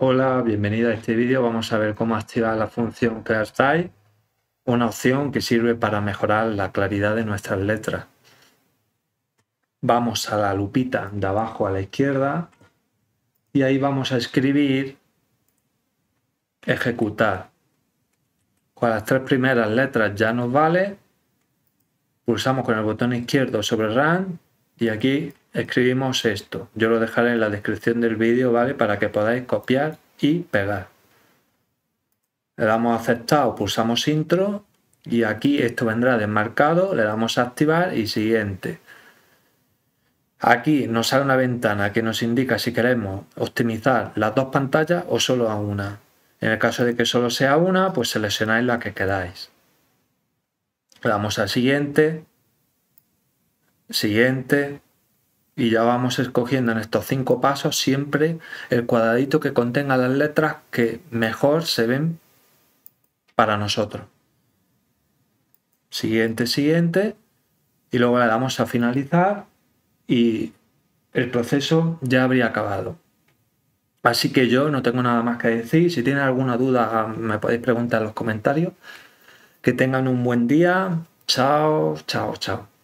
Hola, bienvenida a este vídeo. Vamos a ver cómo activar la función crear Type, una opción que sirve para mejorar la claridad de nuestras letras. Vamos a la lupita de abajo a la izquierda y ahí vamos a escribir ejecutar. Con las tres primeras letras ya nos vale. Pulsamos con el botón izquierdo sobre Run y aquí escribimos esto. Yo lo dejaré en la descripción del vídeo, ¿vale? Para que podáis copiar y pegar. Le damos a aceptado, pulsamos intro y aquí esto vendrá desmarcado, le damos a activar y siguiente. Aquí nos sale una ventana que nos indica si queremos optimizar las dos pantallas o solo a una. En el caso de que solo sea una, pues seleccionáis la que queráis. Le damos a siguiente, siguiente, y ya vamos escogiendo en estos cinco pasos siempre el cuadradito que contenga las letras que mejor se ven para nosotros. Siguiente, siguiente. Y luego le damos a finalizar y el proceso ya habría acabado. Así que yo no tengo nada más que decir. Si tienen alguna duda me podéis preguntar en los comentarios. Que tengan un buen día. Chao, chao, chao.